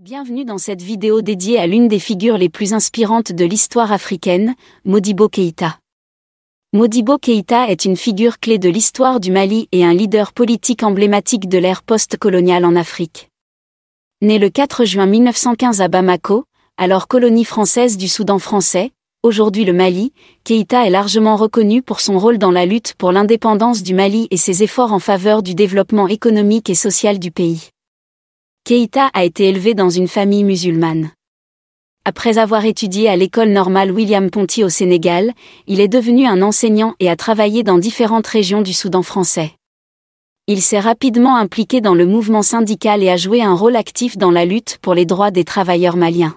Bienvenue dans cette vidéo dédiée à l'une des figures les plus inspirantes de l'histoire africaine, Modibo Keïta. Modibo Keïta est une figure clé de l'histoire du Mali et un leader politique emblématique de l'ère post-coloniale en Afrique. Né le 4 juin 1915 à Bamako, alors colonie française du Soudan français, aujourd'hui le Mali, Keïta est largement reconnu pour son rôle dans la lutte pour l'indépendance du Mali et ses efforts en faveur du développement économique et social du pays. Keïta a été élevé dans une famille musulmane. Après avoir étudié à l'école normale William Ponty au Sénégal, il est devenu un enseignant et a travaillé dans différentes régions du Soudan français. Il s'est rapidement impliqué dans le mouvement syndical et a joué un rôle actif dans la lutte pour les droits des travailleurs maliens.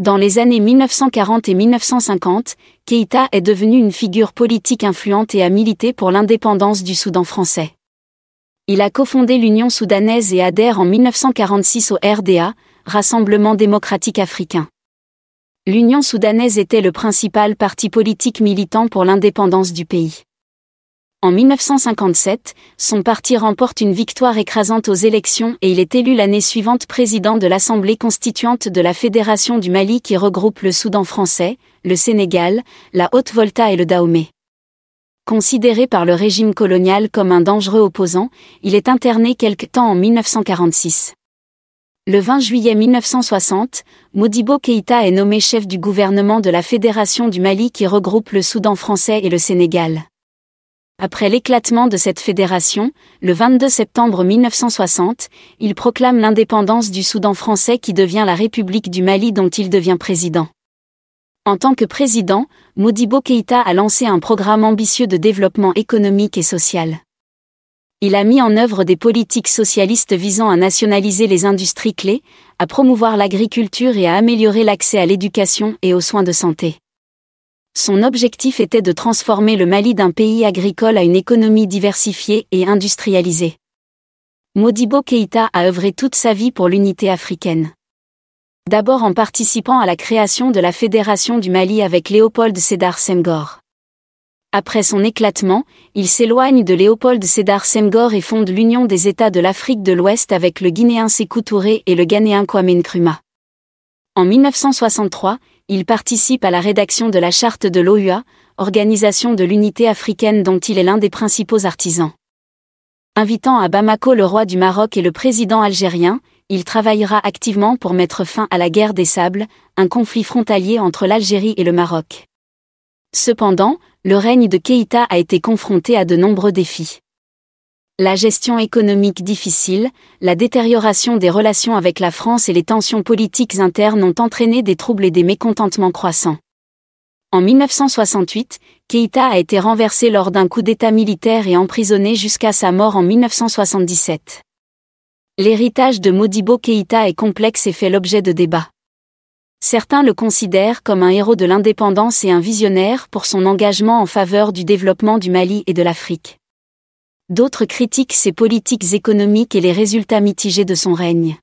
Dans les années 1940 et 1950, Keita est devenu une figure politique influente et a milité pour l'indépendance du Soudan français il a cofondé l'Union soudanaise et adhère en 1946 au RDA, Rassemblement démocratique africain. L'Union soudanaise était le principal parti politique militant pour l'indépendance du pays. En 1957, son parti remporte une victoire écrasante aux élections et il est élu l'année suivante président de l'Assemblée constituante de la Fédération du Mali qui regroupe le Soudan français, le Sénégal, la Haute-Volta et le Dahomey. Considéré par le régime colonial comme un dangereux opposant, il est interné quelque temps en 1946. Le 20 juillet 1960, Modibo Keïta est nommé chef du gouvernement de la Fédération du Mali qui regroupe le Soudan français et le Sénégal. Après l'éclatement de cette fédération, le 22 septembre 1960, il proclame l'indépendance du Soudan français qui devient la République du Mali dont il devient président. En tant que président, Modibo Keita a lancé un programme ambitieux de développement économique et social. Il a mis en œuvre des politiques socialistes visant à nationaliser les industries clés, à promouvoir l'agriculture et à améliorer l'accès à l'éducation et aux soins de santé. Son objectif était de transformer le Mali d'un pays agricole à une économie diversifiée et industrialisée. Modibo Keita a œuvré toute sa vie pour l'unité africaine d'abord en participant à la création de la Fédération du Mali avec Léopold Sédar Senghor. Après son éclatement, il s'éloigne de Léopold Sédar Senghor et fonde l'Union des États de l'Afrique de l'Ouest avec le Guinéen Sékou Touré et le Ghanéen Kwame Nkrumah. En 1963, il participe à la rédaction de la Charte de l'OUA, organisation de l'unité africaine dont il est l'un des principaux artisans. Invitant à Bamako le roi du Maroc et le président algérien, il travaillera activement pour mettre fin à la guerre des sables, un conflit frontalier entre l'Algérie et le Maroc. Cependant, le règne de Keïta a été confronté à de nombreux défis. La gestion économique difficile, la détérioration des relations avec la France et les tensions politiques internes ont entraîné des troubles et des mécontentements croissants. En 1968, Keïta a été renversé lors d'un coup d'État militaire et emprisonné jusqu'à sa mort en 1977. L'héritage de Modibo Keïta est complexe et fait l'objet de débats. Certains le considèrent comme un héros de l'indépendance et un visionnaire pour son engagement en faveur du développement du Mali et de l'Afrique. D'autres critiquent ses politiques économiques et les résultats mitigés de son règne.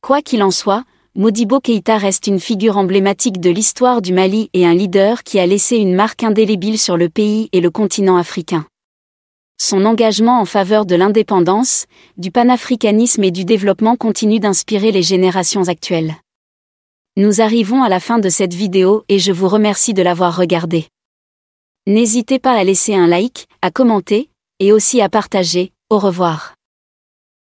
Quoi qu'il en soit, Modibo Keïta reste une figure emblématique de l'histoire du Mali et un leader qui a laissé une marque indélébile sur le pays et le continent africain son engagement en faveur de l'indépendance, du panafricanisme et du développement continue d'inspirer les générations actuelles. Nous arrivons à la fin de cette vidéo et je vous remercie de l'avoir regardée. N'hésitez pas à laisser un like, à commenter, et aussi à partager. Au revoir.